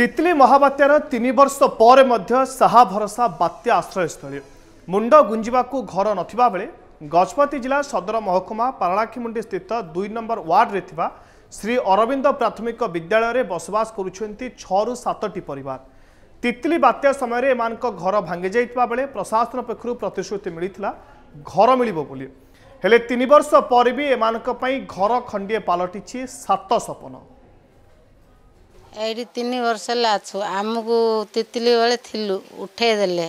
ତିତ୍ଲି ମହାବାତ୍ୟାର ତିନି ବର୍ଷ ପରେ ମଧ୍ୟ ସାହା ଭରସା ବାତ୍ୟା ଆଶ୍ରୟସ୍ଥଳୀ ମୁଣ୍ଡ ଗୁଞ୍ଜିବାକୁ ଘର ନଥିବା ବେଳେ ଗଜପତି ଜିଲ୍ଲା ସଦର ମହକୁମା ପାରଳାଖିମୁଣ୍ଡି ସ୍ଥିତ ଦୁଇ ନମ୍ବର ୱାର୍ଡରେ ଥିବା ଶ୍ରୀ ଅରବିନ୍ଦ ପ୍ରାଥମିକ ବିଦ୍ୟାଳୟରେ ବସବାସ କରୁଛନ୍ତି ଛଅରୁ ସାତଟି ପରିବାର ତିତ୍ଲି ବାତ୍ୟା ସମୟରେ ଏମାନଙ୍କ ଘର ଭାଙ୍ଗିଯାଇଥିବା ବେଳେ ପ୍ରଶାସନ ପକ୍ଷରୁ ପ୍ରତିଶ୍ରୁତି ମିଳିଥିଲା ଘର ମିଳିବ ବୋଲି ହେଲେ ତିନି ବର୍ଷ ପରେ ବି ଏମାନଙ୍କ ପାଇଁ ଘର ଖଣ୍ଡିଏ ପାଲଟିଛି ସାତ ସପନ ଏଇଠି ତିନି ବର୍ଷ ହେଲା ଅଛୁ ଆମକୁ ତିତିଲି ବେଳେ ଥିଲୁ ଉଠେଇ ଦେଲେ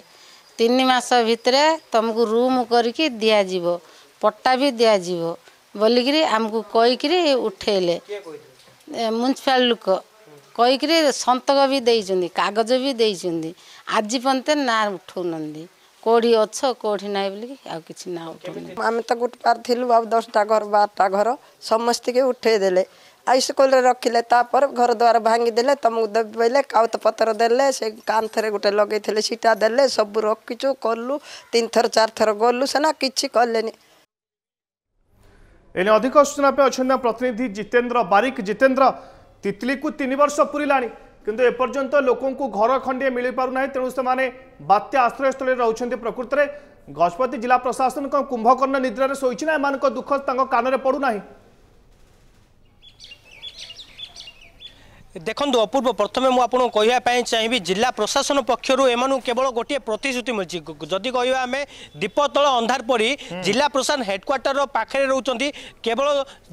ତିନି ମାସ ଭିତରେ ତମକୁ ରୁମ୍ କରିକି ଦିଆଯିବ ପଟା ବି ଦିଆଯିବ ବୋଲିକିରି ଆମକୁ କହିକିରି ଉଠେଇଲେ ମ୍ୟୁନିସିପାଲ ଲୋକ କହିକିରି ସନ୍ତକ ବି ଦେଇଛନ୍ତି କାଗଜ ବି ଦେଇଛନ୍ତି ଆଜି ପର୍ଯ୍ୟନ୍ତ ନାଁ ଉଠଉନାହାନ୍ତି କେଉଁଠି ଅଛ କେଉଁଠି ନାହିଁ ବୋଲିକି ଆଉ କିଛି ନାଁ ଉଠଉନି ଆମେ ତ ଗୋଟେ ପାର ଥିଲୁ ଆଉ ଦଶଟା ଘର ବାରଟା ଘର ସମସ୍ତିକି ଉଠେଇ ଦେଲେ ଆଉ ସ୍କୁଲରେ ରଖିଲେ ତାପରେ ଘର ଦ୍ୱାର ଭାଙ୍ଗି ଦେଲେ ତମକୁ ଦେବି ବୋଇଲେ କାଉତ ପତ୍ର ଦେଲେ ସେ କାନ୍ଥରେ ଗୋଟେ ଲଗେଇଥିଲେ ସିଟା ଦେଲେ ସବୁ ରଖିଛୁ କଲୁ ତିନିଥର ଚାରିଥର ଗଲୁ ସେନା କିଛି କଲେନି ଏଣେ ଅଧିକ ସୂଚନା ପାଇଁ ଅଛନ୍ତି ପ୍ରତିନିଧି ଜିତେନ୍ଦ୍ର ବାରିକ ଜିତେନ୍ଦ୍ର ତିତ୍ଲିକୁ ତିନି ବର୍ଷ ପୁରିଲାଣି କିନ୍ତୁ ଏପର୍ଯ୍ୟନ୍ତ ଲୋକଙ୍କୁ ଘର ଖଣ୍ଡିଏ ମିଳିପାରୁନାହିଁ ତେଣୁ ସେମାନେ ବାତ୍ୟା ଆଶ୍ରୟସ୍ଥଳୀରେ ରହୁଛନ୍ତି ପ୍ରକୃତରେ ଗଜପତି ଜିଲ୍ଲା ପ୍ରଶାସନ କ'ଣ କୁମ୍ଭକର୍ଣ୍ଣ ନିଦ୍ରାରେ ଶୋଇଛି ନା ଏମାନଙ୍କ ଦୁଃଖ ତାଙ୍କ କାନରେ ପଡ଼ୁନାହିଁ ଦେଖନ୍ତୁ ଅପୂର୍ବ ପ୍ରଥମେ ମୁଁ ଆପଣଙ୍କୁ କହିବା ପାଇଁ ଚାହିଁବି ଜିଲ୍ଲା ପ୍ରଶାସନ ପକ୍ଷରୁ ଏମାନଙ୍କୁ କେବଳ ଗୋଟିଏ ପ୍ରତିଶ୍ରୁତି ମିଳିଛି ଯଦି କହିବା ଆମେ ଦୀପ ତଳ ଅନ୍ଧାର ପରି ଜିଲ୍ଲା ପ୍ରଶାସନ ହେଡ଼କ୍ୱାର୍ଟରର ପାଖରେ ରହୁଛନ୍ତି କେବଳ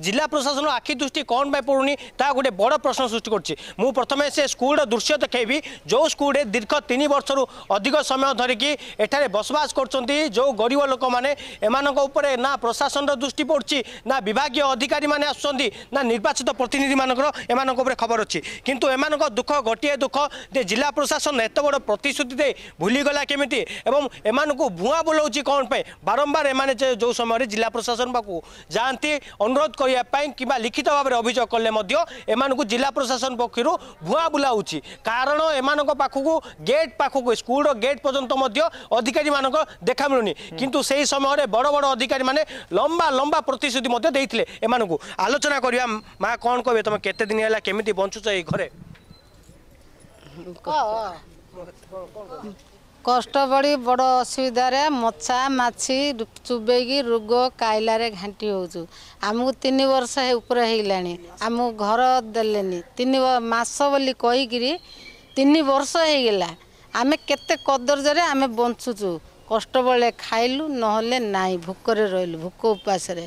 ଜିଲ୍ଲା ପ୍ରଶାସନ ଆଖି ଦୃଷ୍ଟି କ'ଣ ପାଇଁ ପଡ଼ୁନି ତାହା ଗୋଟିଏ ବଡ଼ ପ୍ରଶ୍ନ ସୃଷ୍ଟି କରୁଛି ମୁଁ ପ୍ରଥମେ ସେ ସ୍କୁଲର ଦୃଶ୍ୟ ଦେଖାଇବି ଯେଉଁ ସ୍କୁଲରେ ଦୀର୍ଘ ତିନି ବର୍ଷରୁ ଅଧିକ ସମୟ ଧରିକି ଏଠାରେ ବସବାସ କରୁଛନ୍ତି ଯେଉଁ ଗରିବ ଲୋକମାନେ ଏମାନଙ୍କ ଉପରେ ନା ପ୍ରଶାସନର ଦୃଷ୍ଟି ପଡ଼ୁଛି ନା ବିଭାଗୀୟ ଅଧିକାରୀମାନେ ଆସୁଛନ୍ତି ନା ନିର୍ବାଚିତ ପ୍ରତିନିଧିମାନଙ୍କର ଏମାନଙ୍କ ଉପରେ ଖବର ଅଛି କିନ୍ତୁ ଏମାନଙ୍କ ଦୁଃଖ ଗୋଟିଏ ଦୁଃଖ ଯେ ଜିଲ୍ଲା ପ୍ରଶାସନ ଏତେ ବଡ଼ ପ୍ରତିଶ୍ରୁତି ଦେଇ ଭୁଲିଗଲା କେମିତି ଏବଂ ଏମାନଙ୍କୁ ଭୂଆଁ ବୁଲାଉଛି କ'ଣ ପାଇଁ ବାରମ୍ବାର ଏମାନେ ଯେଉଁ ସମୟରେ ଜିଲ୍ଲା ପ୍ରଶାସନ ପାଖକୁ ଯାଆନ୍ତି ଅନୁରୋଧ କରିବା ପାଇଁ କିମ୍ବା ଲିଖିତ ଭାବରେ ଅଭିଯୋଗ କଲେ ମଧ୍ୟ ଏମାନଙ୍କୁ ଜିଲ୍ଲା ପ୍ରଶାସନ ପକ୍ଷରୁ ଭୂଆଁ ବୁଲାଉଛି କାରଣ ଏମାନଙ୍କ ପାଖକୁ ଗେଟ୍ ପାଖକୁ ସ୍କୁଲର ଗେଟ୍ ପର୍ଯ୍ୟନ୍ତ ମଧ୍ୟ ଅଧିକାରୀମାନଙ୍କ ଦେଖା ମିଳୁନି କିନ୍ତୁ ସେହି ସମୟରେ ବଡ଼ ବଡ଼ ଅଧିକାରୀମାନେ ଲମ୍ବା ଲମ୍ବା ପ୍ରତିଶ୍ରୁତି ମଧ୍ୟ ଦେଇଥିଲେ ଏମାନଙ୍କୁ ଆଲୋଚନା କରିବା ମା କ'ଣ କହିବେ ତୁମେ କେତେ ଦିନ ହେଲା କେମିତି ବଞ୍ଚୁଛ এই ঘরে কষ্ট বড়ি বড় অসুবিধারে মছা মাছি চুবেইকি রোগ কাইলারে ঘাঁটি হচ্ছু আমি তিন বর্ষ উপরে হইলানি আমি ঘর দেলেনি তিন মাস বলি কইকি তিন বর্ষ হইগলা আমি কেতে কদর্যরে আমি বঞ্চুছু কষ্ট বলে খাইলু নহলে নাই ভোকরে রইলু ভোক উপাসরে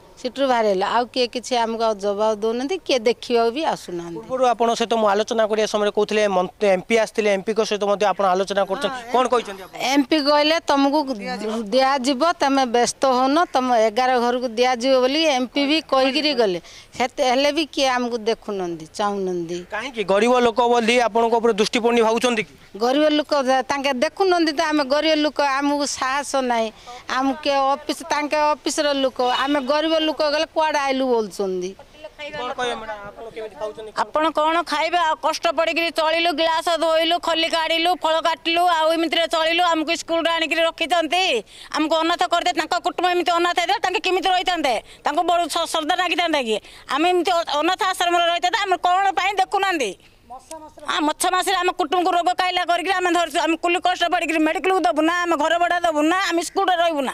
ସେଠୁ ବାହାରିଲା ଆଉ କିଏ କିଛି ଆମକୁ ଆଉ ଜବାବ ଦେଉନାହାନ୍ତି କିଏ ଦେଖିବାକୁ ବି ଆସୁନାହାନ୍ତି ପୂର୍ବରୁ ଆପଣ ସହିତ ମୁଁ ଆଲୋଚନା କରିବା ସମୟରେ କହୁଥିଲେ ଏମ୍ପି ଆସିଥିଲେ ଏମ୍ପିଙ୍କ ସହିତ ମଧ୍ୟ ଆପଣ ଆଲୋଚନା କରୁଛନ୍ତି କ'ଣ କହିଛନ୍ତି ଏମ୍ପି କହିଲେ ତମକୁ ଦିଆଯିବ ତମେ ବ୍ୟସ୍ତ ହେଉନ ତମ ଏଗାର ଘରକୁ ଦିଆଯିବ ବୋଲି ଏମ୍ପି ବି କହିକିରି ଗଲେ ସେତେ ହେଲେ ବି କିଏ ଆମକୁ ଦେଖୁନାହାନ୍ତି ଚାହୁଁନାହାନ୍ତି କାହିଁକି ଗରିବ ଲୋକ ବୋଲି ଆପଣଙ୍କ ଉପରେ ଦୃଷ୍ଟିପଣ୍ଡି ଭାବୁଛନ୍ତି ଗରିବ ଲୋକ ତାଙ୍କେ ଦେଖୁନାହାନ୍ତି ତ ଆମେ ଗରିବ ଲୋକ ଆମକୁ ସାହସ ନାହିଁ ଆମକୁ ଅଫିସ ତାଙ୍କେ ଅଫିସର ଲୋକ ଆମେ ଗରିବ ଲୋକ ଲୋକ ଗଲେ କୁଆଡ଼େ ଆଇଲୁ ବୋଲୁଛନ୍ତି ଆପଣ କ'ଣ ଖାଇବେ ଆଉ କଷ୍ଟ ପଡ଼ିକିରି ଚଳିଲୁ ଗ୍ଲାସ ଧୋଇଲୁ ଖଲି କାଢ଼ିଲୁ ଫଳ କାଟିଲୁ ଆଉ ଏମିତିରେ ଚଳିଲୁ ଆମକୁ ସ୍କୁଲରେ ଆଣିକିରି ରଖିଥାନ୍ତି ଆମକୁ ଅନାଥ କରିଦେ ତାଙ୍କ କୁଟୁମ୍ବ ଏମିତି ଅନାଥ ହେଇଥିଲା ତାଙ୍କେ କେମିତି ରହିଥାନ୍ତେ ତାଙ୍କୁ ବଡ଼ ଶ୍ରଦ୍ଧା ଲାଗିଥାନ୍ତା କି ଆମେ ଏମିତି ଅନାଥ ଆଶ୍ରମରେ ରହିଥାନ୍ତେ ଆମେ କ'ଣ ପାଇଁ ଦେଖୁନାହାନ୍ତି ମଛ ମାସରେ ଆମ କୁଟୁମ୍ବକୁ ରୋଗ କାଇଲା କରିକି ଆମେ ଧରିଛୁ ଆମେ କୁଲି କଷ୍ଟ ପଡ଼ିକିରି ମେଡ଼ିକାଲକୁ ଦେବୁ ନା ଆମେ ଘର ଭଡ଼ା ଦେବୁ ନା ଆମେ ସ୍କୁଲରେ ରହିବୁ ନା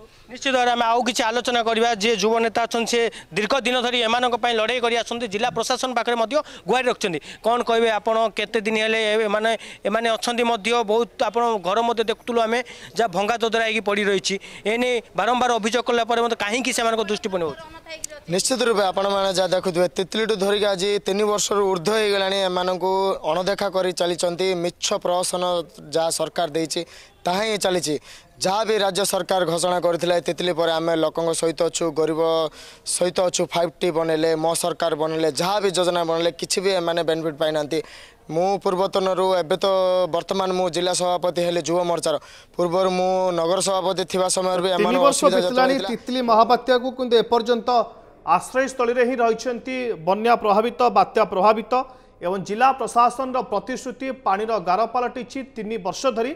নিশ্চিত ভাবে আমি আউ কিছু আলোচনা করা যে যুব নেতা অনেক সে দীর্ঘদিন ধর এমান লড়াই করে আসছেন জেলা প্রশাসন পাখে গুয়ারি রাখছেন কম কে আপনার কেতে দিন হলে এমানে এমানে অনেক বহু আপনার ঘর মধ্যে দেখুলু আমি যা ভঙ্গা দোদরা হয়ে পড়ি রয়েছে এনে বারম্বার অভিযোগ কলা পরে মতো কাহিকি সে দৃষ্টিপণ হচ্ছে ନିଶ୍ଚିତ ରୂପେ ଆପଣମାନେ ଯାହା ଦେଖୁଥିବେ ତିତ୍ଲିଠୁ ଧରିକି ଆଜି ତିନି ବର୍ଷରୁ ଉର୍ଦ୍ଧ୍ୱ ହେଇଗଲାଣି ଏମାନଙ୍କୁ ଅଣଦେଖା କରି ଚାଲିଛନ୍ତି ମିଛ ପ୍ରହସନ ଯାହା ସରକାର ଦେଇଛି ତାହା ହିଁ ଚାଲିଛି ଯାହା ବି ରାଜ୍ୟ ସରକାର ଘୋଷଣା କରିଥିଲା ତିତ୍ଲି ପରେ ଆମେ ଲୋକଙ୍କ ସହିତ ଅଛୁ ଗରିବ ସହିତ ଅଛୁ ଫାଇଭ୍ ଟି ବନେଇଲେ ମୋ ସରକାର ବନେଇଲେ ଯାହା ବି ଯୋଜନା ବନେଇଲେ କିଛି ବି ଏମାନେ ବେନିଫିଟ୍ ପାଇନାହାନ୍ତି ମୁଁ ପୂର୍ବତନରୁ ଏବେ ତ ବର୍ତ୍ତମାନ ମୁଁ ଜିଲ୍ଲା ସଭାପତି ହେଲି ଯୁବ ମୋର୍ଚ୍ଚାର ପୂର୍ବରୁ ମୁଁ ନଗର ସଭାପତି ଥିବା ସମୟରେ ବି ଏମାନେ ତିତ୍ଲି ମହାବାତ୍ୟାକୁ କିନ୍ତୁ ଏପର୍ଯ୍ୟନ୍ତ ଆଶ୍ରୟସ୍ଥଳୀରେ ହିଁ ରହିଛନ୍ତି ବନ୍ୟା ପ୍ରଭାବିତ ବାତ୍ୟା ପ୍ରଭାବିତ ଏବଂ ଜିଲ୍ଲା ପ୍ରଶାସନର ପ୍ରତିଶ୍ରୁତି ପାଣିର ଗାର ପାଲଟିଛି ତିନି ବର୍ଷ ଧରି